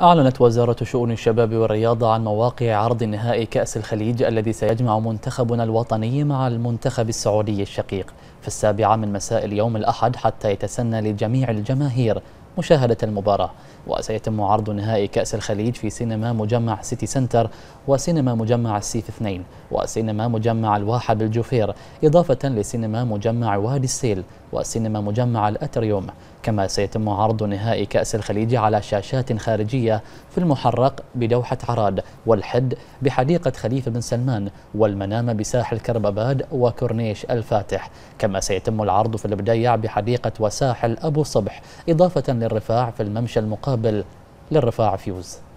أعلنت وزارة شؤون الشباب والرياضة عن مواقع عرض نهائي كأس الخليج الذي سيجمع منتخبنا الوطني مع المنتخب السعودي الشقيق في السابعة من مساء اليوم الأحد حتى يتسنى لجميع الجماهير مشاهدة المباراة وسيتم عرض نهائي كأس الخليج في سينما مجمع سيتي سنتر وسينما مجمع السيف 2 وسينما مجمع الواحة بالجوفير إضافة لسينما مجمع وادي السيل وسينما مجمع الأتريوم كما سيتم عرض نهائي كأس الخليج على شاشات خارجية في المحرق بدوحة عراد والحد بحديقة خليفة بن سلمان والمنامة بساحل كرباباد وكورنيش الفاتح كما سيتم العرض في البديع بحديقة وساحل أبو صبح إضافة الرفاع في الممشى المقابل للرفاع فيوز